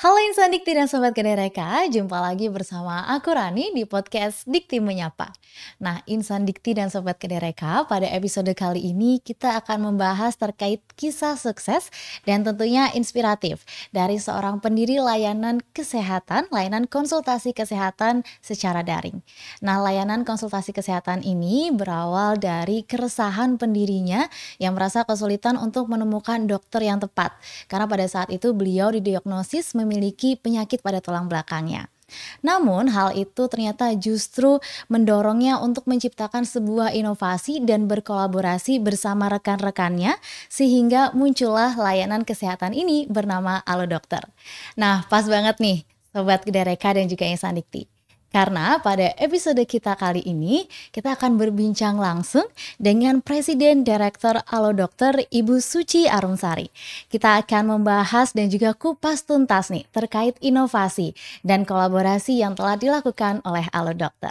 Halo insan Dikti dan Sobat Kedereka, jumpa lagi bersama aku Rani di podcast Dikti Menyapa. Nah, insan Dikti dan Sobat Kedereka, pada episode kali ini kita akan membahas terkait kisah sukses dan tentunya inspiratif dari seorang pendiri layanan kesehatan, layanan konsultasi kesehatan secara daring. Nah, layanan konsultasi kesehatan ini berawal dari keresahan pendirinya yang merasa kesulitan untuk menemukan dokter yang tepat. Karena pada saat itu beliau didiagnosis memiliki penyakit pada tulang belakangnya. Namun, hal itu ternyata justru mendorongnya untuk menciptakan sebuah inovasi dan berkolaborasi bersama rekan-rekannya, sehingga muncullah layanan kesehatan ini bernama Alo Dokter. Nah, pas banget nih, Sobat reka dan juga Insan Dikti. Karena pada episode kita kali ini, kita akan berbincang langsung dengan Presiden Direktur Alo Dokter Ibu Suci Arumsari. Kita akan membahas dan juga kupas tuntas nih terkait inovasi dan kolaborasi yang telah dilakukan oleh Alo Dokter.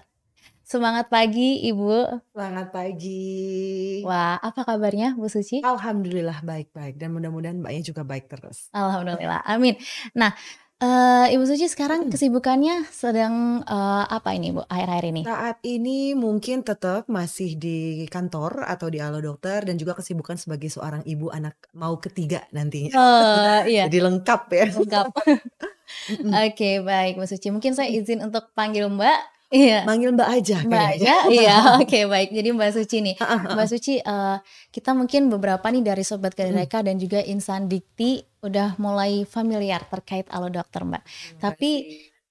Semangat pagi Ibu. Semangat pagi. Wah, apa kabarnya Bu Suci? Alhamdulillah baik-baik dan mudah-mudahan Mbaknya juga baik terus. Alhamdulillah, amin. Nah, Uh, Ibu Suci sekarang hmm. kesibukannya sedang, uh, apa ini Bu, akhir-akhir ini? Saat ini mungkin tetap masih di kantor atau di alo Dokter dan juga kesibukan sebagai seorang ibu anak mau ketiga nantinya. Oh, iya. Jadi lengkap ya. Lengkap. Oke Oke, baik Ibu Suci. Mungkin saya izin untuk panggil Mbak. Iya. Manggil Mbak aja. Mbak kayaknya. aja. iya. Oke okay, baik. Jadi Mbak Suci nih. Mbak Suci, uh, kita mungkin beberapa nih dari sobat kedereka hmm. dan juga insan dikti udah mulai familiar terkait alo dokter Mbak. Hmm, Tapi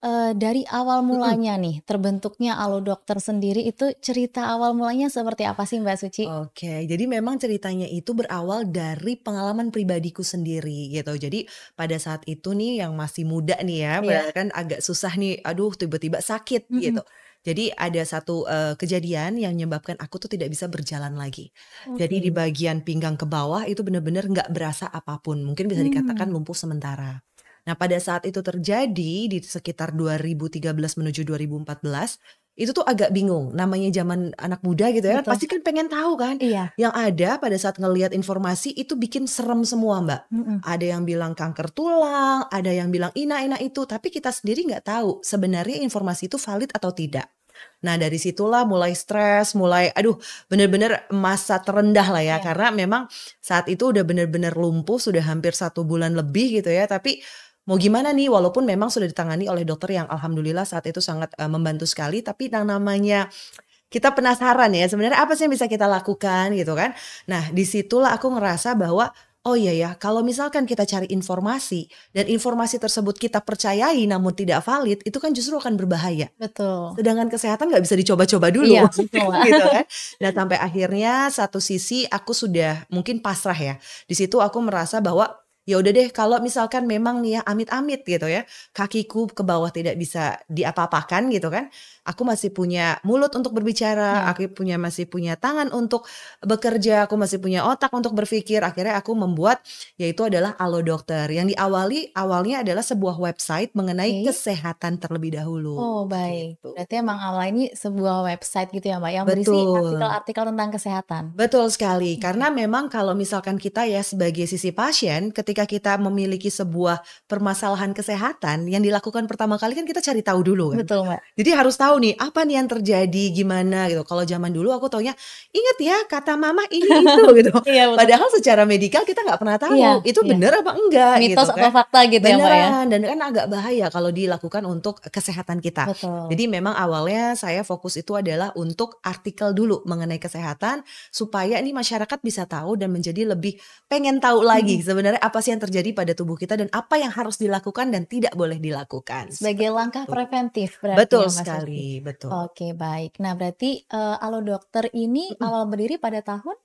uh, dari awal mulanya nih, terbentuknya alo Dokter sendiri itu cerita awal mulanya seperti apa sih Mbak Suci? Oke, jadi memang ceritanya itu berawal dari pengalaman pribadiku sendiri gitu. Jadi pada saat itu nih yang masih muda nih ya, yeah. kan agak susah nih, aduh tiba-tiba sakit -hmm. gitu. Jadi ada satu, uh, kejadian yang menyebabkan aku tuh tidak bisa berjalan lagi. Jadi di bagian pinggang ke bawah itu benar-benar nggak berasa apapun. mungkin bisa hmm. dikatakan lumpuh sementara. Nah, pada saat itu terjadi di sekitar 2013 menuju 2014, itu tuh agak bingung namanya zaman anak muda gitu ya Betul. pasti kan pengen tahu kan iya. yang ada pada saat ngelihat informasi itu bikin serem semua mbak mm -mm. ada yang bilang kanker tulang ada yang bilang ina ina itu tapi kita sendiri nggak tahu sebenarnya informasi itu valid atau tidak Nah dari situlah mulai stres, mulai aduh bener-bener masa terendah lah ya yeah. karena memang saat itu udah bener-bener lumpuh sudah hampir satu bulan lebih gitu ya tapi mau gimana nih walaupun memang sudah ditangani oleh dokter yang alhamdulillah saat itu sangat uh, membantu sekali tapi yang namanya kita penasaran ya sebenarnya apa sih yang bisa kita lakukan gitu kan nah disitulah aku ngerasa bahwa Oh iya ya, kalau misalkan kita cari informasi dan informasi tersebut kita percayai namun tidak valid, itu kan justru akan berbahaya. Betul. Sedangkan kesehatan nggak bisa dicoba-coba dulu, iya, betul. gitu kan? Nah sampai akhirnya satu sisi aku sudah mungkin pasrah ya. Di situ aku merasa bahwa ya udah deh kalau misalkan memang nih ya amit-amit gitu ya kakiku ke bawah tidak bisa diapa-apakan gitu kan aku masih punya mulut untuk berbicara, hmm. aku punya masih punya tangan untuk bekerja, aku masih punya otak untuk berpikir. Akhirnya aku membuat yaitu adalah Alo Dokter yang diawali awalnya adalah sebuah website mengenai okay. kesehatan terlebih dahulu. Oh, baik. Gitu. Berarti emang awalnya ini sebuah website gitu ya, Mbak, yang Betul. berisi artikel-artikel tentang kesehatan. Betul sekali. Hmm. Karena memang kalau misalkan kita ya sebagai sisi pasien ketika kita memiliki sebuah permasalahan kesehatan yang dilakukan pertama kali kan kita cari tahu dulu kan. Betul, Mbak. Jadi harus tahu nih apa nih yang terjadi gimana gitu. Kalau zaman dulu aku taunya inget ya kata mama ini itu gitu. iya, Padahal secara medikal kita nggak pernah tahu iya, itu iya. benar apa enggak Mitos gitu, atau kan. fakta gitu Beneran. ya, Mbak ya. Dan kan agak bahaya kalau dilakukan untuk kesehatan kita. Betul. Jadi memang awalnya saya fokus itu adalah untuk artikel dulu mengenai kesehatan supaya ini masyarakat bisa tahu dan menjadi lebih pengen tahu lagi hmm. sebenarnya apa sih yang terjadi pada tubuh kita dan apa yang harus dilakukan dan tidak boleh dilakukan. Sebagai langkah itu. preventif berarti. Betul ya, ya? sekali berdiri, iya, iya. betul. Oke, baik. Nah, berarti uh, Alo Dokter ini mm -hmm. awal berdiri pada tahun?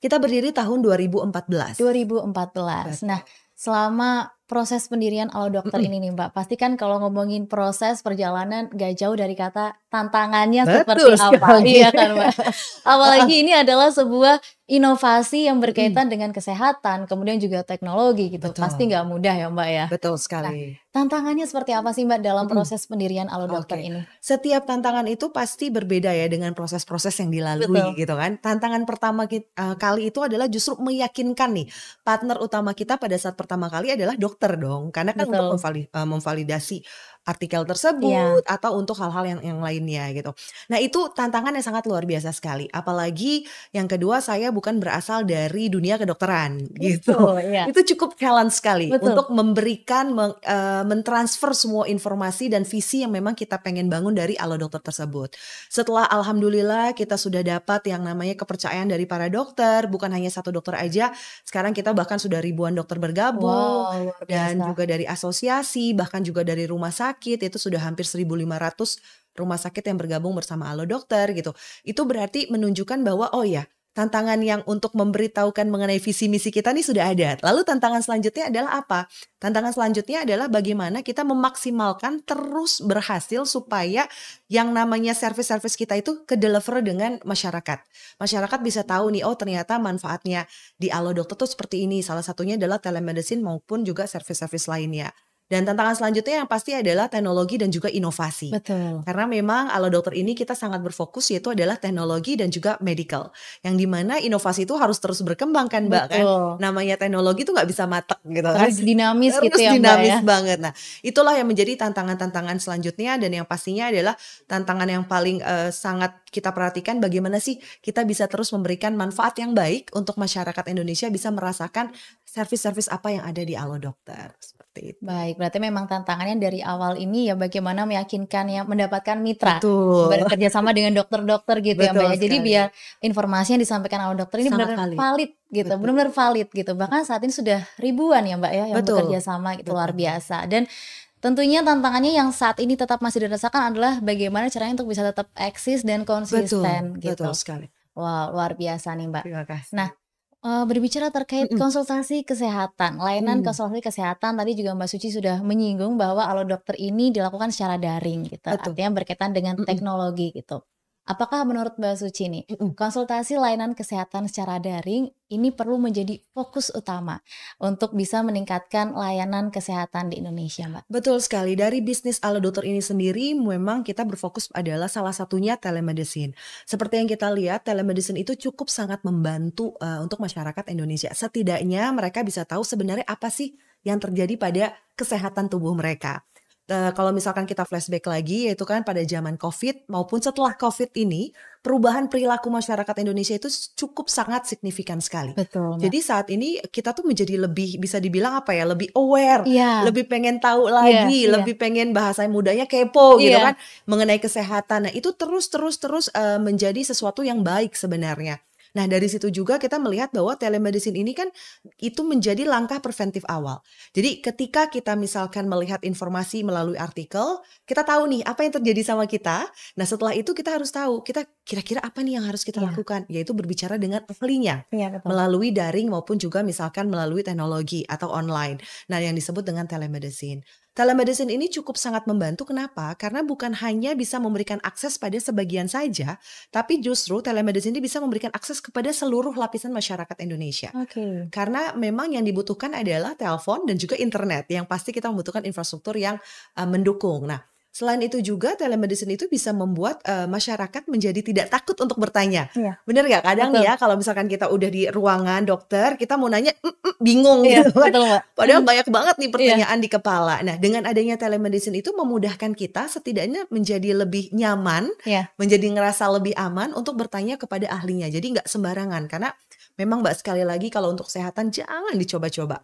Kita berdiri tahun 2014. 2014. Nah, betul. Nah, selama proses pendirian ala dokter ini nih Mbak. Pasti kan kalau ngomongin proses perjalanan gak jauh dari kata tantangannya Betul seperti sekali. apa. Iya kan Mbak. Apalagi ini adalah sebuah inovasi yang berkaitan hmm. dengan kesehatan, kemudian juga teknologi gitu. Betul. Pasti nggak mudah ya Mbak ya. Betul nah, sekali. Nah, tantangannya seperti apa sih Mbak dalam proses pendirian ala dokter okay. ini? Setiap tantangan itu pasti berbeda ya dengan proses-proses yang dilalui Betul. gitu kan. Tantangan pertama kita, uh, eh, kali itu adalah justru meyakinkan nih partner utama kita pada saat pertama kali adalah dokter dokter dong, karena kan Betul. untuk eh, memvalidasi artikel iya. tersebut yeah. atau untuk hal-hal yang yang lainnya gitu. Nah, itu tantangan yang sangat luar biasa sekali. Apalagi yang kedua saya bukan berasal dari dunia kedokteran gitu. yeah. Itu cukup challenge sekali Betul. untuk memberikan meng, uh, mentransfer semua informasi dan visi yang memang kita pengen bangun dari alo dokter tersebut. Setelah alhamdulillah kita sudah dapat yang namanya kepercayaan dari para dokter, bukan hanya satu dokter aja. Sekarang kita bahkan sudah ribuan dokter bergabung wow, dan juga dari asosiasi, bahkan juga dari rumah sakit sakit itu sudah hampir 1.500 rumah sakit yang bergabung bersama Alo Dokter gitu. Itu berarti menunjukkan bahwa oh ya tantangan yang untuk memberitahukan mengenai visi misi kita ini sudah ada. Lalu tantangan selanjutnya adalah apa? Tantangan selanjutnya adalah bagaimana kita memaksimalkan terus berhasil supaya yang namanya service-service kita itu ke deliver dengan masyarakat. Masyarakat bisa tahu nih, oh ternyata manfaatnya di Alo Dokter tuh seperti ini. Salah satunya adalah telemedicine maupun juga service-service lainnya. Dan tantangan selanjutnya yang pasti adalah teknologi dan juga inovasi. Betul. Karena memang ala dokter ini kita sangat berfokus yaitu adalah teknologi dan juga medical. Yang dimana inovasi itu harus terus berkembang kan Mbak kan? Betul. kan. Namanya teknologi itu nggak bisa matek gitu harus kan. Harus dinamis harus gitu ya, ya? dinamis ya. banget. Nah itulah yang menjadi tantangan-tantangan selanjutnya dan yang pastinya adalah tantangan yang paling uh, sangat kita perhatikan bagaimana sih kita bisa terus memberikan manfaat yang baik untuk masyarakat Indonesia bisa merasakan service-service apa yang ada di Alo Dokter seperti itu. Baik, berarti memang tantangannya dari awal ini ya bagaimana meyakinkan ya mendapatkan mitra bekerja sama dengan dokter-dokter gitu Betul ya Mbak. Sekali. Ya. Jadi biar informasi yang disampaikan oleh dokter ini benar-benar valid gitu, benar-benar valid gitu. Bahkan saat ini sudah ribuan ya Mbak ya yang bekerja sama gitu Betul. luar biasa. Dan Tentunya tantangannya yang saat ini tetap masih dirasakan adalah bagaimana caranya untuk bisa tetap eksis dan konsisten betul, gitu. Betul sekali. Wow, luar biasa nih Mbak. Terima kasih. Nah, uh, berbicara terkait mm konsultasi kesehatan, layanan mm. konsultasi kesehatan tadi juga Mbak Suci sudah menyinggung bahwa alo dokter ini dilakukan secara daring gitu. Betul. Artinya berkaitan dengan mm teknologi gitu. Apakah menurut Mbak Suci nih, konsultasi layanan kesehatan secara daring ini perlu menjadi fokus utama untuk bisa meningkatkan layanan kesehatan di Indonesia, Mbak? Betul sekali. Dari bisnis ala dokter ini sendiri, memang kita berfokus adalah salah satunya telemedicine. Seperti yang kita lihat, telemedicine itu cukup sangat membantu uh, untuk masyarakat Indonesia. Setidaknya mereka bisa tahu sebenarnya apa sih yang terjadi pada kesehatan tubuh mereka uh, kalau misalkan kita flashback lagi yaitu kan pada zaman Covid maupun setelah Covid ini perubahan perilaku masyarakat Indonesia itu cukup sangat signifikan sekali. Betul. Jadi saat ini eh, kita tuh menjadi lebih bisa dibilang apa ya, lebih aware, yeah. lebih pengen tahu iya, lagi, yeah, lebih pengen bahasa mudanya kepo yeah. gitu kan mengenai kesehatan. Nah, itu terus terus terus uh, menjadi sesuatu yang baik sebenarnya. Nah, dari situ juga kita melihat bahwa telemedicine ini kan itu menjadi langkah preventif awal. Jadi, ketika kita misalkan melihat informasi melalui artikel, kita tahu nih apa yang terjadi sama kita. Nah, setelah itu kita harus tahu kita kira-kira apa nih yang harus kita ya. lakukan, yaitu berbicara dengan ahlinya ya, melalui daring maupun juga misalkan melalui teknologi atau online. Nah, yang disebut dengan telemedicine. Telemedicine ini cukup sangat membantu kenapa? Karena bukan hanya bisa memberikan akses pada sebagian saja, tapi justru telemedicine ini bisa memberikan akses kepada seluruh lapisan masyarakat Indonesia. Okay. Karena memang yang dibutuhkan adalah telepon dan juga internet yang pasti kita membutuhkan infrastruktur yang uh, mendukung. Nah, Selain itu juga telemedicine itu bisa membuat uh, masyarakat menjadi tidak takut untuk bertanya. Iya. Bener gak? Kadang betul. ya kalau misalkan kita udah di ruangan dokter, kita mau nanya mm, mm, bingung iya, gitu kan. Betul, Padahal mm. banyak banget nih iya. pertanyaan iya. di kepala. Nah, dengan adanya telemedicine itu memudahkan kita setidaknya menjadi lebih nyaman, iya. menjadi ngerasa lebih aman untuk bertanya kepada ahlinya. Jadi nggak sembarangan karena memang Mbak sekali lagi kalau untuk kesehatan jangan dicoba-coba.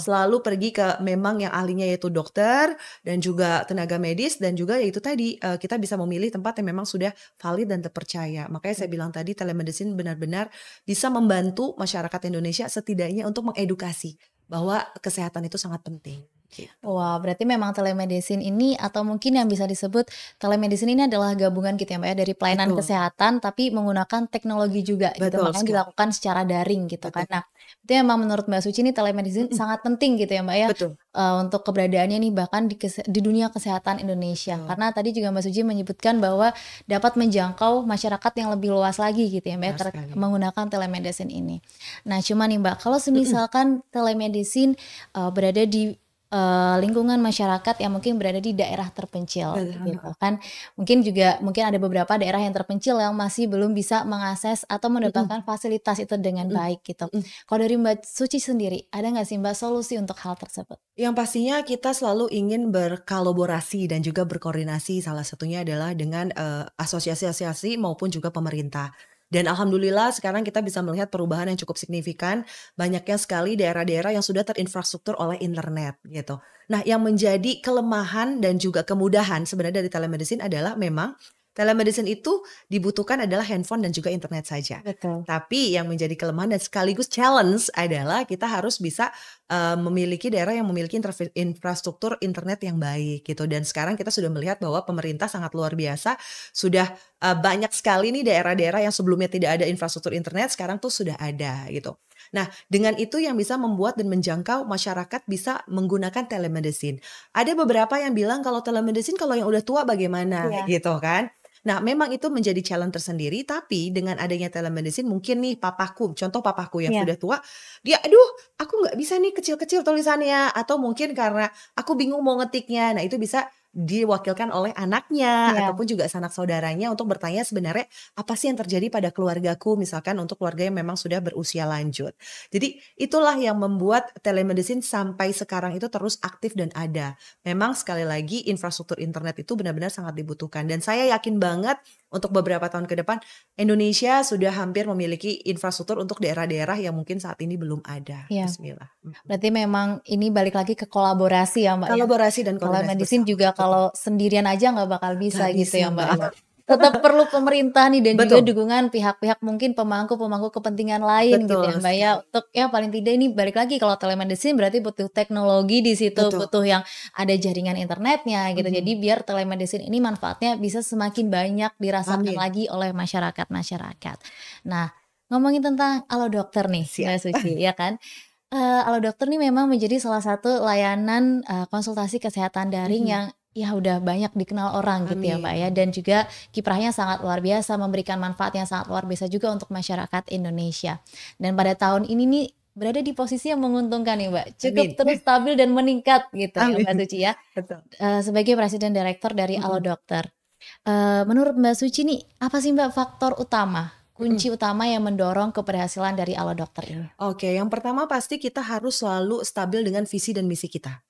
Selalu pergi ke memang yang ahlinya yaitu dokter dan juga tenaga medis dan juga yaitu tadi eh, kita bisa memilih tempat yang memang sudah valid dan terpercaya. Makanya saya iya. bilang tadi telemedicine benar-benar bisa membantu masyarakat Indonesia setidaknya untuk mengedukasi bahwa kesehatan itu sangat penting. Gitu. Wah, berarti memang telemedicine ini atau mungkin yang bisa disebut telemedicine ini adalah gabungan gitu ya Mbak ya dari pelayanan Betul. kesehatan tapi menggunakan teknologi juga gitu, Betul gitu. Makanya sekali. dilakukan secara daring gitu kan. Betul. kan. Nah, itu memang menurut Mbak Suci ini telemedicine mm. sangat penting gitu ya Mbak ya. Betul. Uh, untuk keberadaannya nih bahkan di, di dunia kesehatan Indonesia. Hmm. Karena tadi juga Mbak Suci menyebutkan bahwa dapat menjangkau masyarakat yang lebih luas lagi gitu ya Mbak ya, menggunakan telemedicine ini. Nah, cuman nih Mbak, kalau misalkan telemedicine uh, berada di uh, lingkungan masyarakat yang mungkin berada di daerah terpencil Betul. gitu kan mungkin juga mungkin ada beberapa daerah yang terpencil yang masih belum bisa mengakses atau mendapatkan mm. fasilitas itu dengan mm. baik gitu mm. kalau dari Mbak Suci sendiri ada nggak sih Mbak solusi untuk hal tersebut yang pastinya kita selalu ingin berkolaborasi dan juga berkoordinasi salah satunya adalah dengan eh, asosiasi-asosiasi uh, maupun juga pemerintah dan alhamdulillah sekarang kita bisa melihat perubahan yang cukup signifikan. Banyaknya sekali daerah-daerah yang sudah terinfrastruktur oleh internet gitu. Nah, yang menjadi kelemahan dan juga kemudahan sebenarnya dari telemedicine adalah memang Telemedicine itu dibutuhkan adalah handphone dan juga internet saja. Betul. Tapi yang menjadi kelemahan dan sekaligus challenge adalah kita harus bisa uh, memiliki daerah yang memiliki infrastruktur internet yang baik gitu. Dan sekarang kita sudah melihat bahwa pemerintah sangat luar biasa sudah uh, banyak sekali nih daerah-daerah yang sebelumnya tidak ada infrastruktur internet sekarang tuh sudah ada gitu. Nah, dengan itu yang bisa membuat dan menjangkau masyarakat bisa menggunakan telemedicine. Ada beberapa yang bilang kalau telemedicine kalau yang udah tua bagaimana yeah. gitu kan. Nah, memang itu menjadi challenge tersendiri tapi dengan adanya telemedicine mungkin nih papaku, contoh papaku yang yeah. sudah tua, dia aduh, aku nggak bisa nih kecil-kecil tulisannya atau mungkin karena aku bingung mau ngetiknya. Nah, itu bisa diwakilkan oleh anaknya yeah. ataupun juga sanak saudaranya untuk bertanya sebenarnya apa sih yang terjadi pada keluargaku misalkan untuk keluarga yang memang sudah berusia lanjut. Jadi itulah yang membuat telemedicine sampai sekarang itu terus aktif dan ada. Memang sekali lagi infrastruktur internet itu benar-benar sangat dibutuhkan dan saya yakin banget untuk beberapa tahun ke depan Indonesia sudah hampir memiliki infrastruktur untuk daerah-daerah yang mungkin saat ini belum ada. Ya. Bismillah. Berarti memang ini balik lagi ke kolaborasi ya Mbak. Ya? Kolaborasi dan kolaborasi. juga kalau sendirian aja nggak bakal bisa gak gitu ya Mbak. Mbak. Tetap perlu pemerintah nih dan Betul. juga dukungan pihak-pihak mungkin pemangku-pemangku kepentingan lain gitu Betul. gitu ya Mbak ya. Untuk ya paling tidak ini balik lagi kalau telemedicine berarti butuh teknologi di situ, Betul. butuh yang ada jaringan internetnya gitu. Hmm. Jadi biar telemedicine ini manfaatnya bisa semakin banyak dirasakan Amin. lagi oleh masyarakat-masyarakat. Nah, ngomongin tentang alo dokter nih Siap. Mbak Suci ya kan. Uh, Alo Dokter ini memang menjadi salah satu layanan uh, konsultasi kesehatan daring hmm. yang ya udah banyak dikenal orang Amin. gitu ya Mbak ya dan juga kiprahnya sangat luar biasa memberikan manfaat yang sangat luar biasa juga untuk masyarakat Indonesia. Dan pada tahun ini nih berada di posisi yang menguntungkan nih Mbak. Cukup Amin. terus stabil dan meningkat gitu Amin. ya Mbak Suci ya. Betul. Uh, sebagai presiden direktur dari hmm. Uh, menurut Mbak Suci nih apa sih Mbak faktor utama kunci utama yang mendorong keberhasilan dari Allodokter ini? Oke, yang pertama pasti kita harus selalu stabil dengan visi dan misi kita.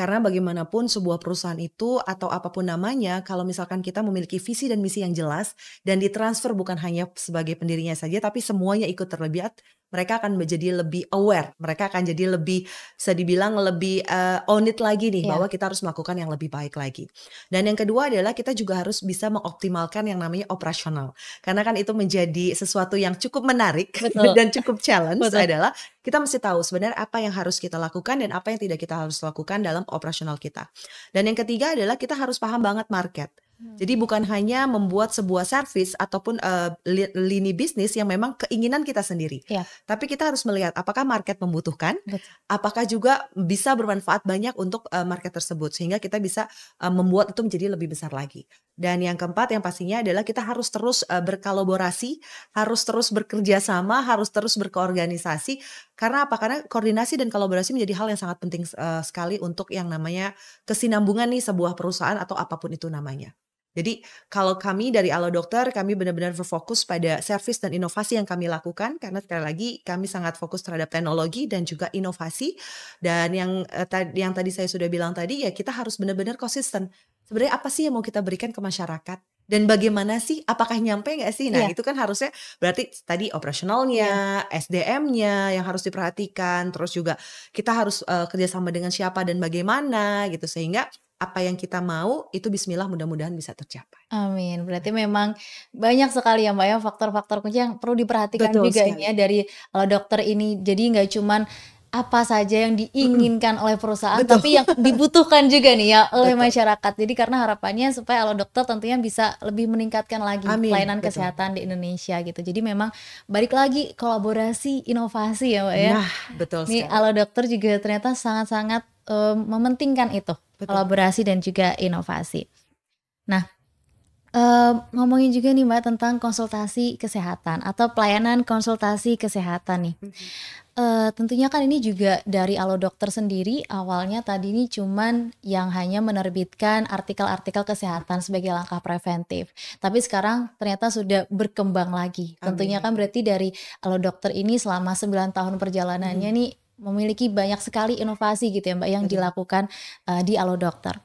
Karena bagaimanapun sebuah perusahaan itu atau apapun namanya, kalau misalkan kita memiliki visi dan misi yang jelas dan ditransfer bukan hanya sebagai pendirinya saja, tapi semuanya ikut terlibat, mereka akan menjadi lebih aware, mereka akan jadi lebih bisa dibilang lebih uh, on it lagi nih yeah. bahwa kita harus melakukan yang lebih baik lagi. Dan yang kedua adalah kita juga harus bisa mengoptimalkan yang namanya operasional. Karena kan itu menjadi sesuatu yang cukup menarik Betul. dan cukup challenge Betul. adalah kita mesti tahu sebenarnya apa yang harus kita lakukan dan apa yang tidak kita harus lakukan dalam operasional kita. Dan yang ketiga adalah kita harus paham banget market Hmm. Jadi bukan hanya membuat sebuah service ataupun uh, lini bisnis yang memang keinginan kita sendiri. Ya. Tapi kita harus melihat apakah market membutuhkan, Betul. apakah juga bisa bermanfaat banyak untuk uh, market tersebut sehingga kita bisa uh, membuat itu menjadi lebih besar lagi. Dan yang keempat yang pastinya adalah kita harus terus uh, berkolaborasi, harus terus bekerja sama, harus terus berkoorganisasi karena apa? Karena koordinasi dan kolaborasi menjadi hal yang sangat penting uh, sekali untuk yang namanya kesinambungan nih sebuah perusahaan atau apapun itu namanya. Jadi kalau kami dari Alo Dokter, kami benar-benar berfokus pada servis dan inovasi yang kami lakukan karena sekali lagi kami sangat fokus terhadap teknologi dan juga inovasi. Dan yang eh, yang tadi saya sudah bilang tadi ya kita harus benar-benar konsisten. Sebenarnya apa sih yang mau kita berikan ke masyarakat? dan bagaimana sih apakah nyampe nggak sih nah yeah. itu kan harusnya berarti tadi operasionalnya yeah. SDM-nya yang harus diperhatikan terus juga kita harus uh, kerjasama dengan siapa dan bagaimana gitu sehingga apa yang kita mau itu bismillah mudah-mudahan bisa tercapai. Amin. Gitu. Berarti memang banyak sekali ya Mbak ya faktor-faktor kunci yang perlu diperhatikan Betul juga sekali. ya dari kalau eh, dokter ini jadi nggak cuman apa saja yang diinginkan oleh perusahaan Betul. tapi yang dibutuhkan juga nih ya oleh Betul. masyarakat. Jadi karena harapannya supaya kalau dokter tentunya bisa lebih meningkatkan lagi pelayanan kesehatan di Indonesia gitu. Jadi memang balik lagi kolaborasi inovasi ya Mbak ya. Nah, betul Nih, kalau dokter juga ternyata sangat-sangat um, mementingkan itu Betul. kolaborasi dan juga inovasi. Nah, Uh, ngomongin juga nih mbak tentang konsultasi kesehatan atau pelayanan konsultasi kesehatan nih. Uh, tentunya kan ini juga dari Alo Dokter sendiri awalnya tadi ini cuman yang hanya menerbitkan artikel-artikel kesehatan sebagai langkah preventif. Tapi sekarang ternyata sudah berkembang lagi. Tentunya kan berarti dari Alo Dokter ini selama 9 tahun perjalanannya hmm. nih memiliki banyak sekali inovasi gitu ya Mbak yang Betul. dilakukan uh, di Alo Dokter.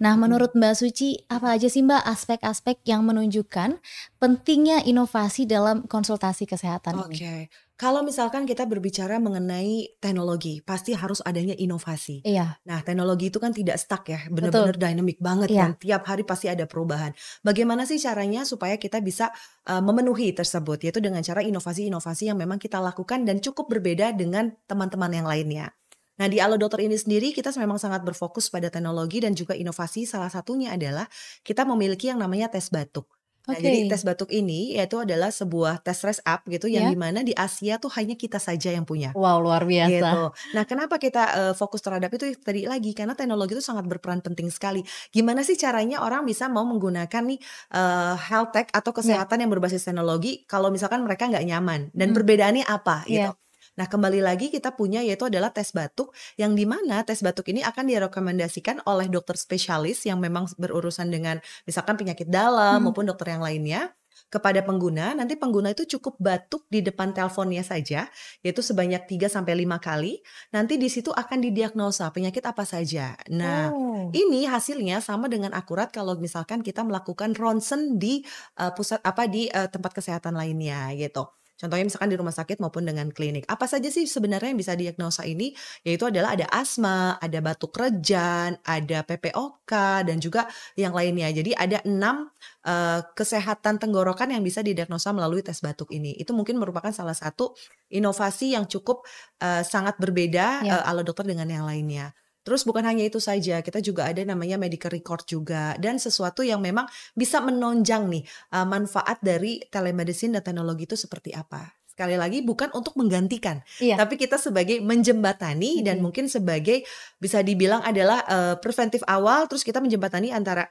Nah, hmm. menurut Mbak Suci, apa aja sih Mbak aspek-aspek yang menunjukkan pentingnya inovasi dalam konsultasi kesehatan okay. ini? Oke. Kalau misalkan kita berbicara mengenai teknologi, pasti harus adanya inovasi. Iya. Nah, teknologi itu kan tidak stuck ya, benar-benar dynamic banget iya. kan. Tiap hari pasti ada perubahan. Bagaimana sih caranya supaya kita bisa uh, memenuhi tersebut? Yaitu dengan cara inovasi-inovasi yang memang kita lakukan dan cukup berbeda dengan teman-teman yang lainnya. Nah di Alo Dokter ini sendiri kita memang sangat berfokus pada teknologi dan juga inovasi salah satunya adalah kita memiliki yang namanya tes batuk. Nah, okay. jadi tes batuk ini yaitu adalah sebuah tes rest up gitu yang yeah. dimana di Asia tuh hanya kita saja yang punya. Wow luar biasa. Gitu. Nah kenapa kita uh, fokus terhadap itu tadi lagi karena teknologi itu sangat berperan penting sekali. Gimana sih caranya orang bisa mau menggunakan nih uh, health tech atau iya. kesehatan yeah. yang berbasis teknologi kalau misalkan mereka nggak nyaman dan hmm. perbedaannya apa yeah. Gitu. Nah, kembali lagi kita punya yaitu adalah tes batuk yang dimana tes batuk ini akan direkomendasikan oleh dokter spesialis yang memang berurusan dengan misalkan penyakit dalam hmm. maupun dokter yang lainnya kepada pengguna, nanti pengguna itu cukup batuk di depan teleponnya saja, yaitu sebanyak 3 sampai 5 kali. Nanti di situ akan didiagnosa penyakit apa saja. Nah, oh. ini hasilnya sama dengan akurat kalau misalkan kita melakukan ronsen di uh, pusat apa di uh, tempat kesehatan lainnya gitu. Contohnya misalkan di rumah sakit maupun dengan klinik. Apa saja sih sebenarnya yang bisa diagnosa ini? Yaitu adalah ada asma, ada batuk rejan, ada PPOK, dan juga yang lainnya. Jadi ada enam uh, kesehatan tenggorokan yang bisa didiagnosa melalui tes batuk ini. Itu mungkin merupakan salah satu inovasi yang cukup uh, sangat berbeda ya. uh, ala dokter dengan yang lainnya. Terus bukan hanya itu saja, kita juga ada namanya medical record juga dan sesuatu yang memang bisa menonjang nih uh, manfaat dari telemedicine dan teknologi itu seperti apa sekali lagi bukan untuk menggantikan, iya. tapi kita sebagai menjembatani mm -hmm. dan mungkin sebagai bisa dibilang adalah uh, preventif awal, terus kita menjembatani antara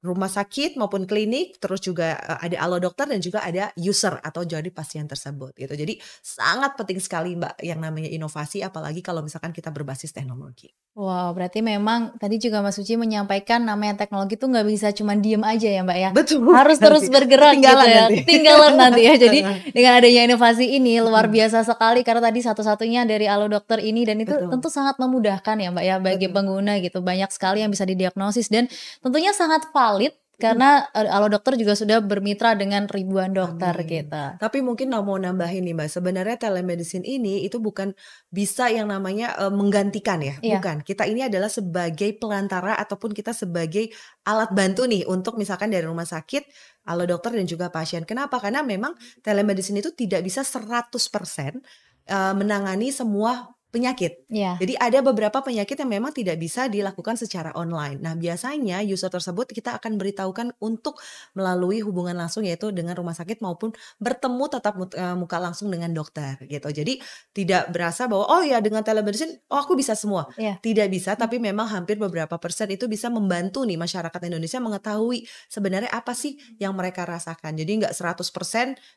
rumah sakit maupun klinik terus juga eh, ada alo dokter dan juga ada user atau jadi pasien tersebut gitu. Jadi sangat penting sekali Mbak yang namanya inovasi apalagi kalau misalkan kita berbasis teknologi. Wow, berarti memang tadi juga Mas Suci menyampaikan namanya teknologi itu nggak bisa cuma diem aja ya Mbak ya. Betul. Harus nanti. terus bergerak Tinggalan gitu ya. Nanti. Tinggalan nanti ya. Jadi dengan adanya inovasi ini luar hmm. biasa sekali karena tadi satu-satunya dari alo dokter ini dan itu Betul. tentu sangat memudahkan ya Mbak ya bagi Betul. pengguna gitu. Banyak sekali yang bisa didiagnosis dan tentunya sangat valid hmm. karena eh, alo dokter juga sudah bermitra dengan ribuan dokter Amin. kita. Tapi mungkin mau nambahin nih Mbak, sebenarnya telemedicine ini itu bukan bisa yang namanya uh, menggantikan ya, iya. bukan. Kita ini adalah sebagai pelantara ataupun kita sebagai alat bantu nih untuk misalkan dari rumah sakit alo dokter dan juga pasien. Kenapa? Karena memang telemedicine itu tidak bisa 100% eh, menangani semua penyakit. Yeah. Jadi ada beberapa penyakit yang memang tidak bisa dilakukan secara online. Nah, biasanya user tersebut kita akan beritahukan untuk melalui hubungan langsung yaitu dengan rumah sakit maupun bertemu tetap eh, muka langsung dengan dokter gitu. Jadi tidak berasa bahwa oh ya dengan telemedicine oh aku bisa semua. Yeah. Tidak bisa hmm. tapi memang hampir beberapa persen itu bisa membantu nih masyarakat Indonesia mengetahui sebenarnya apa sih yang mereka rasakan. Jadi nggak 100%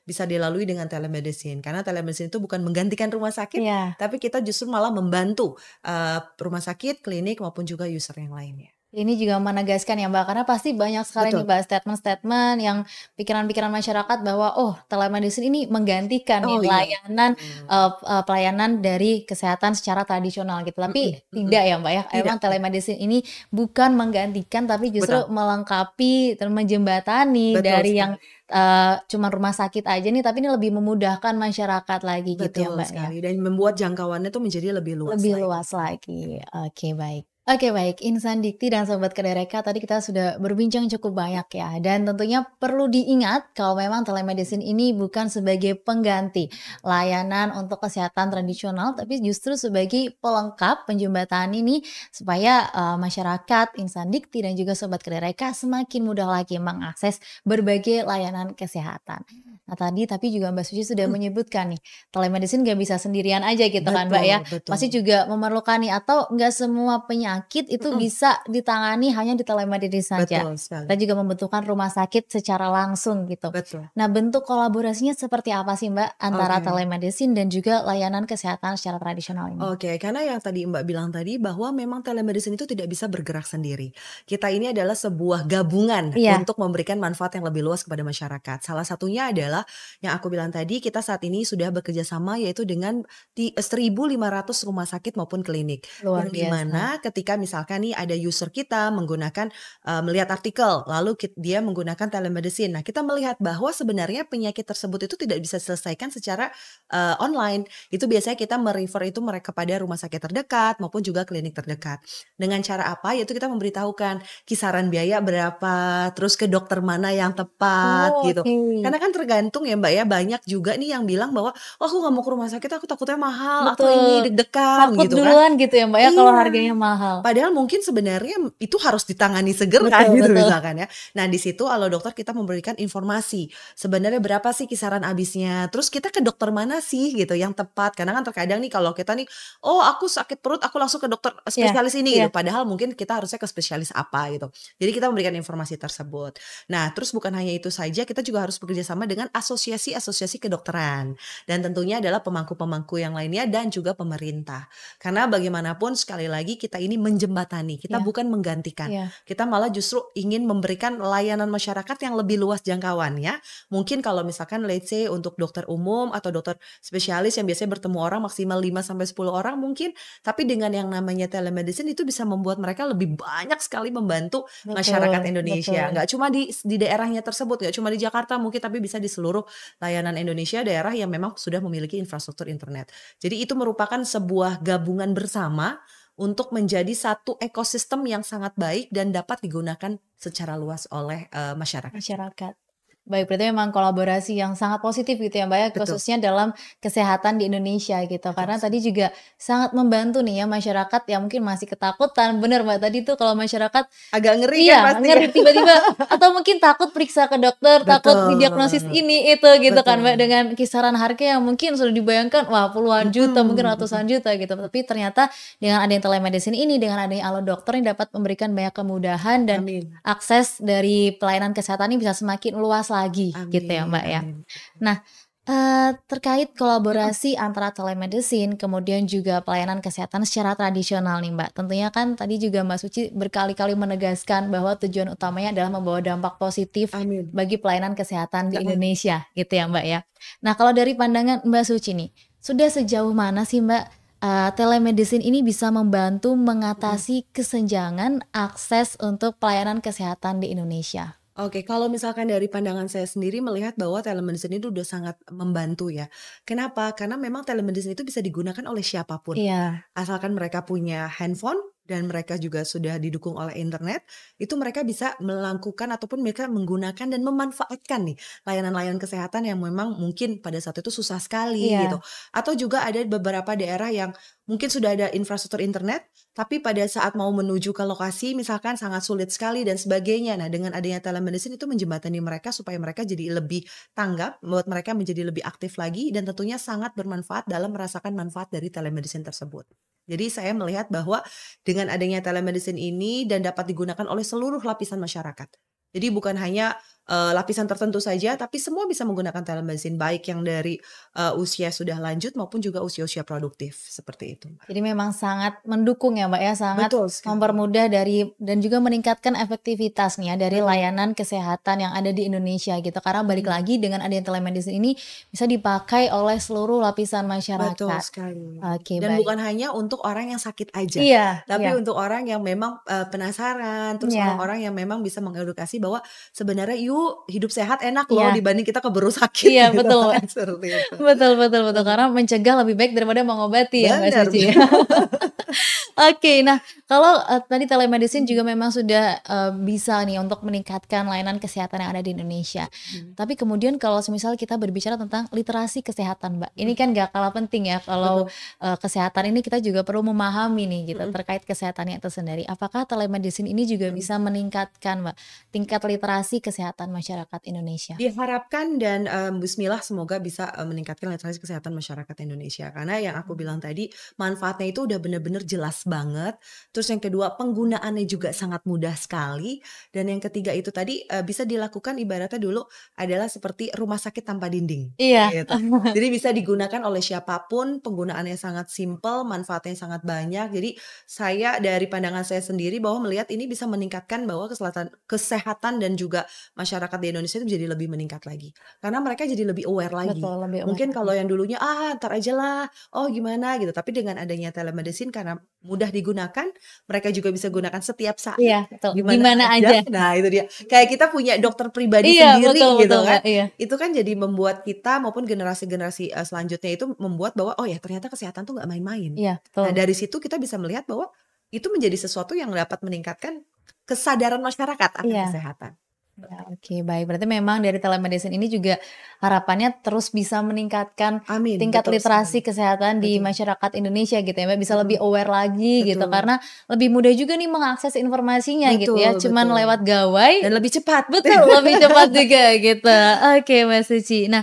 bisa dilalui dengan telemedicine karena telemedicine itu bukan menggantikan rumah sakit yeah. tapi kita justru justru malah membantu uh, rumah sakit, klinik maupun juga user yang lainnya. Ini juga menegaskan ya Mbak, karena pasti banyak sekali Betul. nih Mbak statement-statement yang pikiran-pikiran masyarakat bahwa oh telemedicine ini menggantikan oh, nih, iya. layanan hmm. uh, pelayanan dari kesehatan secara tradisional gitu. Tapi hmm. tidak ya Mbak ya, tidak. emang telemedicine ini bukan menggantikan tapi justru Betul. melengkapi dan menjembatani Betul, dari sekali. yang uh, eh, cuma rumah sakit aja nih tapi ini lebih memudahkan masyarakat lagi gitu Betul gitu ya Mbak ya. sekali. ya. dan membuat jangkauannya tuh menjadi lebih luas lebih lagi. luas lagi. Oke, okay, baik. Oke baik, insan dikti dan sobat kedereka tadi kita sudah berbincang cukup banyak ya dan tentunya perlu diingat kalau memang telemedicine ini bukan sebagai pengganti layanan untuk kesehatan tradisional tapi justru sebagai pelengkap penjembatan ini supaya uh, masyarakat insan dikti dan juga sobat kedereka semakin mudah lagi mengakses berbagai layanan kesehatan. Nah tadi tapi juga Mbak Suci sudah hmm. menyebutkan nih telemedicine gak bisa sendirian aja gitu betul, kan Mbak ya, betul. Masih juga memerlukan nih atau gak semua penyakit itu hmm. bisa ditangani hanya di telemedicine saja. sekali. Kita juga membutuhkan rumah sakit secara langsung gitu. Betul. Nah bentuk kolaborasinya seperti apa sih Mbak antara okay. telemedicine dan juga layanan kesehatan secara tradisional ini? Oke, okay, karena yang tadi Mbak bilang tadi bahwa memang telemedicine itu tidak bisa bergerak sendiri. Kita ini adalah sebuah gabungan yeah. untuk memberikan manfaat yang lebih luas kepada masyarakat. Salah satunya adalah adalah yang aku bilang tadi kita saat ini sudah bekerja sama yaitu dengan 1.500 eh, rumah sakit maupun klinik. Luar biasa. dimana ketika misalkan nih ada user kita menggunakan uh, melihat artikel lalu dia menggunakan telemedicine. Nah kita melihat bahwa sebenarnya penyakit tersebut itu tidak bisa diselesaikan secara uh, online. Itu biasanya kita merefer itu mereka kepada rumah sakit terdekat maupun juga klinik terdekat. Dengan cara apa? Yaitu kita memberitahukan kisaran biaya berapa, terus ke dokter mana yang tepat oh, gitu. Okay. Karena kan tergantung tergantung ya Mbak ya banyak juga nih yang bilang bahwa oh, aku nggak mau ke rumah sakit aku takutnya mahal Betul. atau ini deg-degan Takut gitu kan. duluan kan. gitu ya Mbak ya iya. kalau harganya mahal. Padahal mungkin sebenarnya itu harus ditangani segera betul, kan gitu betul. misalkan ya. Nah, di situ kalau dokter kita memberikan informasi sebenarnya berapa sih kisaran abisnya Terus kita ke dokter mana sih gitu yang tepat. Karena kan terkadang nih kalau kita nih oh aku sakit perut aku langsung ke dokter eh, iya, spesialis yeah, ini yeah. gitu. Padahal mungkin kita harusnya ke spesialis apa gitu. Jadi kita memberikan informasi tersebut. Nah, terus bukan hanya itu saja kita juga harus bekerja sama dengan asosiasi-asosiasi kedokteran dan tentunya adalah pemangku-pemangku yang lainnya dan juga pemerintah. Karena bagaimanapun sekali lagi kita ini menjembatani, kita yeah. bukan menggantikan. Yeah. Kita malah justru ingin memberikan layanan masyarakat yang lebih luas jangkauannya Mungkin kalau misalkan let's say untuk dokter umum atau dokter spesialis yang biasanya bertemu orang maksimal 5 sampai 10 orang mungkin, tapi dengan yang namanya telemedicine itu bisa membuat mereka lebih banyak sekali membantu betul, masyarakat Indonesia. Betul. Nggak cuma di di daerahnya tersebut, nggak cuma di Jakarta mungkin tapi bisa di seluruh seluruh layanan Indonesia daerah yang memang sudah memiliki infrastruktur internet. Jadi itu merupakan sebuah gabungan bersama untuk menjadi satu ekosistem yang sangat baik dan dapat digunakan secara luas oleh uh, masyarakat. Masyarakat. Baik, berarti memang kolaborasi yang sangat positif gitu ya Mbak ya, khususnya dalam kesehatan di Indonesia gitu. Betul. Karena tadi juga sangat membantu nih ya masyarakat yang mungkin masih ketakutan. Bener Mbak, tadi tuh kalau masyarakat agak ngeri iya, kan pasti. ngeri ya? tiba-tiba atau mungkin takut periksa ke dokter, Betul. takut diagnosis ini itu gitu Betul. kan Mbak dengan kisaran harga yang mungkin sudah dibayangkan wah puluhan juta, hmm. mungkin ratusan juta gitu. Tapi ternyata dengan adanya telemedicine ini, dengan adanya alo dokter ini dapat memberikan banyak kemudahan dan Amin. akses dari pelayanan kesehatan ini bisa semakin luas lagi amin, gitu ya Mbak ya. amin. ya. Nah, eh, terkait kolaborasi antara telemedicine kemudian juga pelayanan kesehatan secara tradisional nih Mbak. Tentunya kan tadi juga Mbak Suci berkali-kali menegaskan bahwa tujuan utamanya adalah membawa dampak positif Amin. bagi pelayanan kesehatan di nah, Indonesia gitu ya Mbak ya. Nah, kalau dari pandangan Mbak Suci nih, sudah sejauh mana sih Mbak uh, telemedicine ini bisa membantu mengatasi kesenjangan akses untuk pelayanan kesehatan di Indonesia? Oke, kalau misalkan dari pandangan saya sendiri melihat bahwa telemedicine itu udah sangat membantu ya. Kenapa? Karena memang telemedicine itu bisa digunakan oleh siapapun. Iya. Asalkan mereka punya handphone, dan mereka juga sudah didukung oleh internet, itu mereka bisa melakukan ataupun mereka menggunakan dan memanfaatkan nih layanan-layanan kesehatan yang memang mungkin pada saat itu susah sekali yeah. gitu. Atau juga ada beberapa daerah yang mungkin sudah ada infrastruktur internet, tapi pada saat mau menuju ke lokasi misalkan sangat sulit sekali dan sebagainya. Nah, dengan adanya telemedicine itu menjembatani mereka supaya mereka jadi lebih tanggap, membuat mereka menjadi lebih aktif lagi dan tentunya sangat bermanfaat dalam merasakan manfaat dari telemedicine tersebut. Jadi saya melihat bahwa dengan adanya telemedicine ini dan dapat digunakan oleh seluruh lapisan masyarakat. Jadi bukan hanya uh, lapisan tertentu saja, tapi semua bisa menggunakan telemedicine baik yang dari uh, usia sudah lanjut maupun juga usia-usia produktif seperti itu. Mbak. Jadi memang sangat mendukung ya, Mbak ya, sangat Betul, mempermudah dari dan juga meningkatkan efektivitasnya dari layanan kesehatan yang ada di Indonesia gitu. Karena balik lagi dengan adanya telemedicine ini bisa dipakai oleh seluruh lapisan masyarakat. Betul sekali. okay, dan baik. bukan hanya untuk orang yang sakit aja, iya, tapi iya. untuk orang yang memang uh, penasaran, terus iya. orang-orang iya. yang memang bisa mengedukasi bahwa sebenarnya you hidup sehat enak loh yeah. dibanding kita keburu sakit. Iya yeah, gitu. Kan, betul. betul betul betul karena mencegah lebih baik daripada mengobati ya Mbak Suci. Ya. Oke, okay, nah kalau uh, tadi telemedicine juga memang sudah uh, bisa nih untuk meningkatkan layanan kesehatan yang ada di Indonesia. Hmm. Tapi kemudian kalau semisal kita berbicara tentang literasi kesehatan, Mbak, ini hmm. kan gak kalah penting ya kalau uh, kesehatan ini kita juga perlu memahami nih gitu hmm. terkait kesehatannya itu sendiri. Apakah telemedicine ini juga hmm. bisa meningkatkan, Mbak, tingkat literasi kesehatan? kesehatan masyarakat Indonesia. Diharapkan dan um, Bismillah semoga bisa um, meningkatkan literasi kesehatan masyarakat Indonesia karena yang aku bilang tadi manfaatnya itu udah bener-bener jelas banget. Terus yang kedua penggunaannya juga sangat mudah sekali dan yang ketiga itu tadi uh, bisa dilakukan ibaratnya dulu adalah seperti rumah sakit tanpa dinding. Iya. Gitu. Jadi bisa digunakan oleh siapapun, penggunaannya sangat simple, manfaatnya sangat banyak. Jadi saya dari pandangan saya sendiri bahwa melihat ini bisa meningkatkan bahwa kesehatan kesehatan dan juga masyarakat masyarakat di Indonesia itu jadi lebih meningkat lagi karena mereka jadi lebih aware lagi Betul, lebih aware. mungkin kalau hmm. yang dulunya ah ntar aja lah oh gimana gitu tapi dengan adanya telemedicine karena mudah digunakan mereka juga bisa gunakan setiap saat iya, Gimana, gimana aja. nah itu dia kayak kita punya dokter pribadi iya, sendiri betul, gitu betul, kan iya. itu kan jadi membuat kita maupun generasi-generasi eh, selanjutnya itu membuat bahwa oh ya ternyata kesehatan tuh nggak main-main iya, nah dari situ kita bisa melihat bahwa itu menjadi sesuatu yang dapat meningkatkan kesadaran masyarakat akan iya. kesehatan. Ya, Oke, okay, baik. Berarti memang dari telemedicine ini juga harapannya terus bisa meningkatkan Amin, tingkat betul, literasi sekali. kesehatan betul. di masyarakat Indonesia gitu ya, Mbak. Bisa lebih aware lagi gitu. betul. gitu karena lebih mudah juga nih mengakses informasinya betul, gitu ya, cuman betul. lewat gawai dan lebih cepat. Betul, lebih cepat juga gitu. Oke, okay, Mbak Suci. Nah,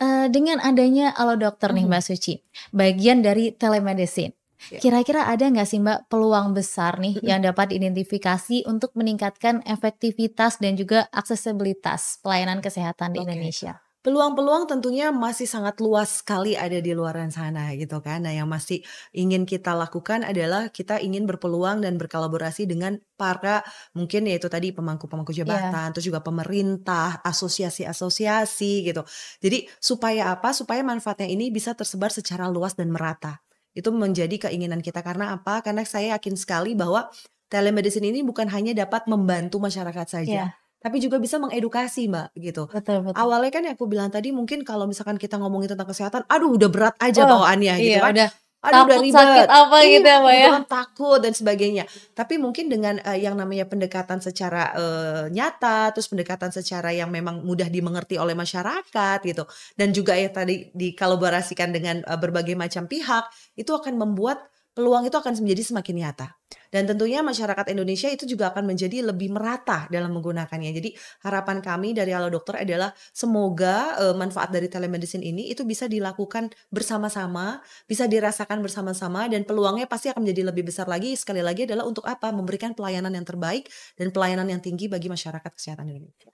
eh, dengan adanya Alo Dokter nih Mbak Suci, bagian dari telemedicine Ya. Kira-kira ada nggak sih Mbak peluang besar nih yang dapat diidentifikasi untuk meningkatkan efektivitas dan juga aksesibilitas pelayanan kesehatan di okay. Indonesia? peluang-peluang tentunya masih sangat luas sekali ada di luar sana gitu kan. Nah, yang masih ingin kita lakukan adalah kita ingin berpeluang dan berkolaborasi dengan para mungkin yaitu tadi pemangku-pemangku iya. jabatan, yeah. terus juga pemerintah, asosiasi-asosiasi gitu. Jadi supaya apa? Supaya manfaatnya ini bisa tersebar secara luas dan merata. Itu menjadi keinginan kita karena apa? Karena saya yakin sekali bahwa telemedicine ini bukan hanya dapat membantu masyarakat saja. Yeah tapi juga bisa mengedukasi mbak gitu. Betul, betul. Awalnya kan yang aku bilang tadi mungkin kalau misalkan kita ngomongin tentang kesehatan, aduh udah berat aja oh, bawaannya gitu iya, gitu kan. Udah Aduh, takut udah ribet. sakit apa Ih, iya, gitu ya Mbak ya takut dan sebagainya tapi mungkin dengan uh, yang namanya pendekatan secara uh, nyata terus pendekatan secara yang memang mudah dimengerti oleh masyarakat gitu dan juga ya tadi dikolaborasikan dengan uh, berbagai macam pihak itu akan membuat peluang itu akan menjadi semakin nyata. Dan tentunya masyarakat Indonesia itu juga akan menjadi lebih merata dalam menggunakannya. Jadi harapan kami dari Halo Dokter adalah semoga e, manfaat dari telemedicine ini itu bisa dilakukan bersama-sama, bisa dirasakan bersama-sama dan peluangnya pasti akan menjadi lebih besar lagi. Sekali lagi adalah untuk apa? Memberikan pelayanan yang terbaik dan pelayanan yang tinggi bagi masyarakat kesehatan Indonesia.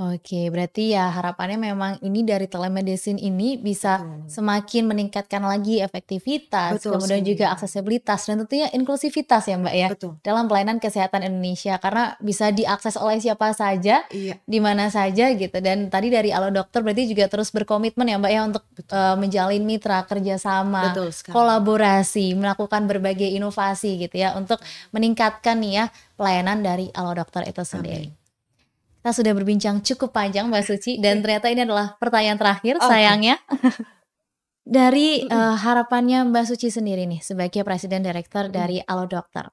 Oke, berarti ya harapannya memang ini dari telemedicine ini bisa Betul. semakin meningkatkan lagi efektivitas, Betul, kemudian juga aksesibilitas dan tentunya inklusivitas ya Mbak ya Betul. dalam pelayanan kesehatan Indonesia karena bisa diakses oleh siapa saja, iya. di mana saja gitu. Dan tadi dari Alo Dokter berarti juga terus berkomitmen ya Mbak ya untuk uh, menjalin mitra kerjasama, Betul kolaborasi, melakukan berbagai inovasi gitu ya untuk meningkatkan nih ya pelayanan dari Alo Dokter itu sendiri. Amin. Kita sudah berbincang cukup panjang Mbak Suci dan iya. ternyata ini adalah pertanyaan terakhir okay. sayangnya. dari uh, harapannya Mbak Suci sendiri nih sebagai presiden direktur dari Alo Dokter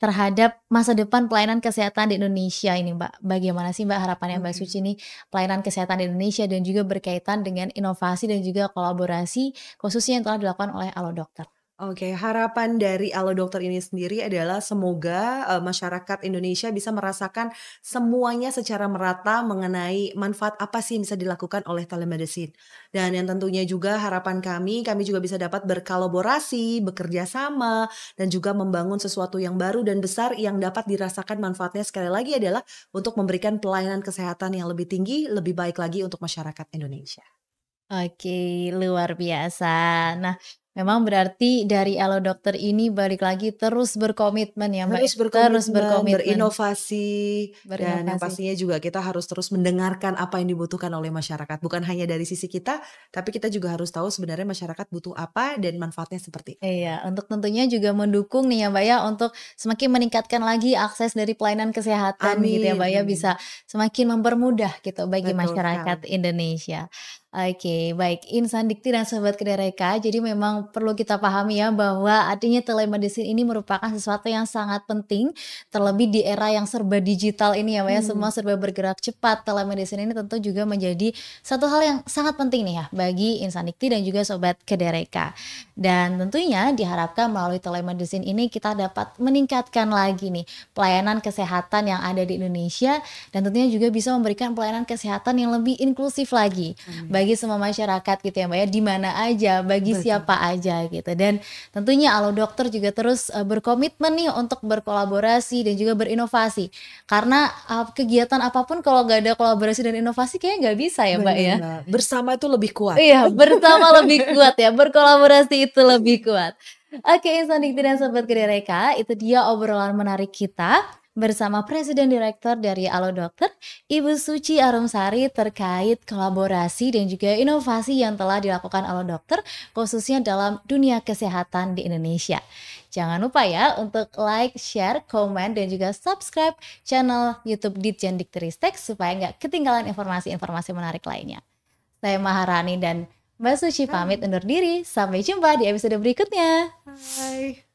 terhadap masa depan pelayanan kesehatan di Indonesia ini Mbak. Bagaimana sih Mbak harapannya Mbak Suci nih pelayanan kesehatan di Indonesia dan juga berkaitan dengan inovasi dan juga kolaborasi khususnya yang telah dilakukan oleh Alo Dokter. Oke, harapan dari Alo Dokter ini sendiri adalah semoga uh, masyarakat Indonesia bisa merasakan semuanya secara merata mengenai manfaat apa sih yang bisa dilakukan oleh telemedicine. Dan yang tentunya juga harapan kami, kami juga bisa dapat berkolaborasi, bekerja sama, dan juga membangun sesuatu yang baru dan besar yang dapat dirasakan manfaatnya sekali lagi adalah untuk memberikan pelayanan kesehatan yang lebih tinggi, lebih baik lagi untuk masyarakat Indonesia. Oke, luar biasa. Nah, memang berarti dari Elo Dokter ini balik lagi terus berkomitmen ya Mbak. Ya? Terus berkomitmen, terus berkomitmen. berinovasi, berinovasi dan pastinya juga kita harus terus mendengarkan apa yang dibutuhkan oleh masyarakat. Bukan hanya dari sisi kita, tapi kita juga harus tahu sebenarnya masyarakat butuh apa dan manfaatnya seperti. Iya, untuk tentunya juga mendukung nih ya Mbak ya untuk semakin meningkatkan lagi akses dari pelayanan kesehatan Amin. gitu ya Mbak ya bisa semakin mempermudah gitu bagi Betul, masyarakat kan. Indonesia. Oke, baik. Insan Dikti dan Sobat Kedereka, jadi memang perlu kita pahami ya bahwa artinya telemedicine ini merupakan sesuatu yang sangat penting, terlebih di era yang serba digital ini ya, ya. hmm. ya semua serba bergerak cepat. Telemedicine ini tentu juga menjadi satu hal yang sangat penting nih ya bagi Insan Dikti dan juga Sobat Kedereka. Dan tentunya diharapkan melalui telemedicine ini kita dapat meningkatkan lagi nih pelayanan kesehatan yang ada di Indonesia dan tentunya juga bisa memberikan pelayanan kesehatan yang lebih inklusif lagi. Hmm bagi semua masyarakat gitu ya Mbak ya, di mana aja, bagi Betul. siapa aja gitu. Dan tentunya Alo Dokter juga terus uh, berkomitmen nih untuk berkolaborasi dan juga berinovasi. Karena uh, kegiatan apapun kalau gak ada kolaborasi dan inovasi kayaknya nggak bisa ya Mbak ya. Benar. ya. Bersama itu lebih kuat. Iya, bersama lebih kuat ya, berkolaborasi itu lebih kuat. Oke, Insan Dikti dan Sobat Gede Reka, itu dia obrolan menarik kita bersama Presiden Direktur dari Alo Dokter, Ibu Suci Arumsari terkait kolaborasi dan juga inovasi yang telah dilakukan Alo Dokter khususnya dalam dunia kesehatan di Indonesia. Jangan lupa ya untuk like, share, komen, dan juga subscribe channel YouTube Ditjen Dikteristek supaya nggak ketinggalan informasi-informasi menarik lainnya. Saya Maharani dan Mbak Suci pamit undur diri. Sampai jumpa di episode berikutnya. bye